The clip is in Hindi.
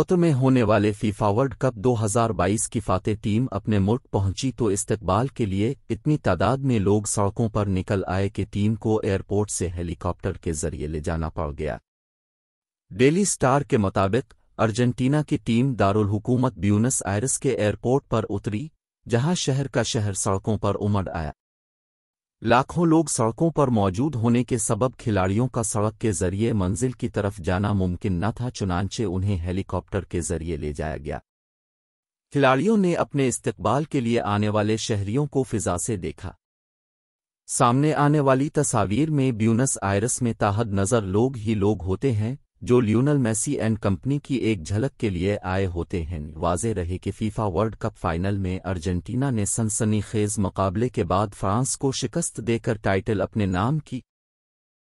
कतर में होने वाले फीफा वर्ल्ड कप 2022 की फाते टीम अपने मुल्क पहुंची तो इस्तकबाल के लिए इतनी तादाद में लोग सड़कों पर निकल आए कि टीम को एयरपोर्ट से हेलीकॉप्टर के जरिए ले जाना पड़ गया डेली स्टार के मुताबिक अर्जेंटीना की टीम दारुल हुकूमत ब्यूनस आयरस के एयरपोर्ट पर उतरी जहां शहर का शहर सड़कों पर उमड़ आया लाखों लोग सड़कों पर मौजूद होने के सबब खिलाड़ियों का सड़क के जरिए मंजिल की तरफ जाना मुमकिन न था चुनानचे उन्हें हेलीकॉप्टर के जरिए ले जाया गया खिलाड़ियों ने अपने इस्तकबाल के लिए आने वाले शहरियों को फिजा से देखा सामने आने वाली तस्वीर में ब्यूनस आयरस में ताहद नज़र लोग ही लोग होते हैं जो लियोनल मेसी एंड कंपनी की एक झलक के लिए आए होते हैं वाजे रहे कि फीफा वर्ल्ड कप फाइनल में अर्जेंटीना ने सनसनीखेज मुकाबले के बाद फ्रांस को शिकस्त देकर टाइटल अपने नाम की